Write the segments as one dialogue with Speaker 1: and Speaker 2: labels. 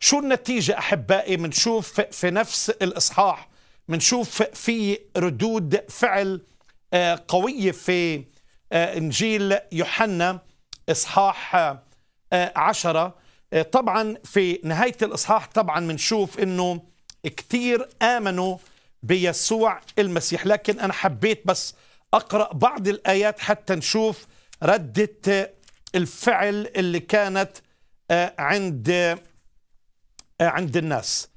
Speaker 1: شو النتيجة أحبائي منشوف في نفس الإصحاح منشوف في ردود فعل آه، قوية في آه، إنجيل يوحنا إصحاح آه، عشرة طبعا في نهاية الإصحاح طبعا منشوف أنه كتير آمنوا بيسوع المسيح لكن أنا حبيت بس أقرأ بعض الآيات حتى نشوف ردة الفعل اللي كانت عند آه، عند الناس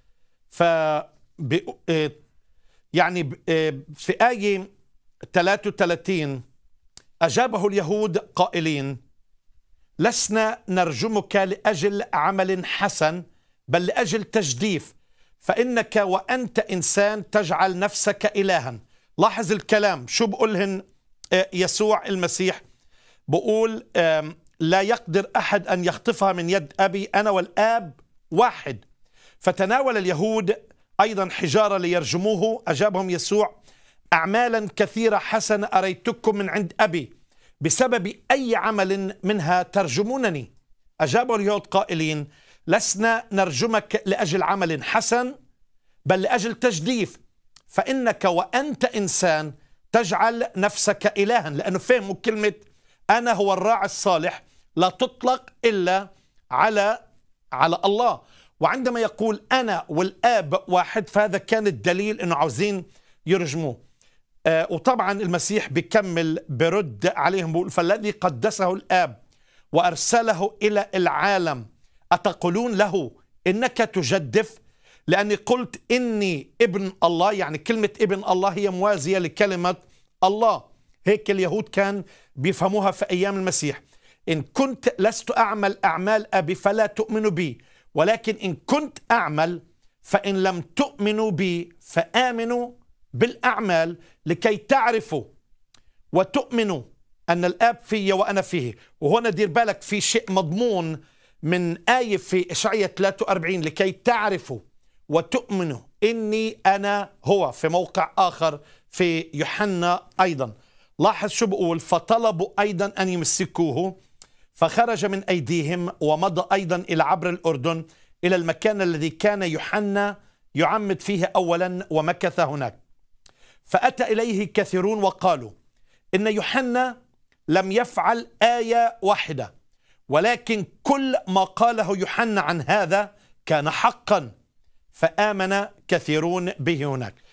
Speaker 1: ف آه، يعني آه، في آية 33 أجابه اليهود قائلين لسنا نرجمك لأجل عمل حسن بل لأجل تجديف فإنك وأنت إنسان تجعل نفسك إلها لاحظ الكلام شو بقولهن يسوع المسيح بقول لا يقدر أحد أن يخطفها من يد أبي أنا والآب واحد فتناول اليهود أيضا حجارة ليرجموه أجابهم يسوع أعمالا كثيرة حسنة أريتكم من عند أبي بسبب أي عمل منها ترجمونني أجاب اليهود قائلين لسنا نرجمك لأجل عمل حسن بل لأجل تجديف فإنك وأنت إنسان تجعل نفسك إلها لأنه فهموا كلمة أنا هو الراعي الصالح لا تطلق إلا على على الله وعندما يقول أنا والآب واحد فهذا كان الدليل أنه عاوزين يرجموه آه، وطبعا المسيح بيكمل برد عليهم بيقول فالذي قدسه الآب وأرسله إلى العالم أتقولون له إنك تجدف لأني قلت إني ابن الله يعني كلمة ابن الله هي موازية لكلمة الله هيك اليهود كان بيفهموها في أيام المسيح إن كنت لست أعمل أعمال أبي فلا تؤمن بي ولكن إن كنت أعمل فإن لم تؤمنوا بي فآمنوا بالأعمال لكي تعرفوا وتؤمنوا أن الآب في وأنا فيه وهنا دير بالك في شيء مضمون من آية في إشعية 43 لكي تعرفوا وتؤمنوا إني أنا هو في موقع آخر في يوحنا أيضا لاحظ شو بقول فطلبوا أيضا أن يمسكوه فخرج من أيديهم ومضى أيضا إلى عبر الأردن إلى المكان الذي كان يوحنا يعمد فيه أولا ومكث هناك فأتى إليه كثيرون وقالوا إن يوحنا لم يفعل آية واحدة ولكن كل ما قاله يوحنا عن هذا كان حقا فآمن كثيرون به هناك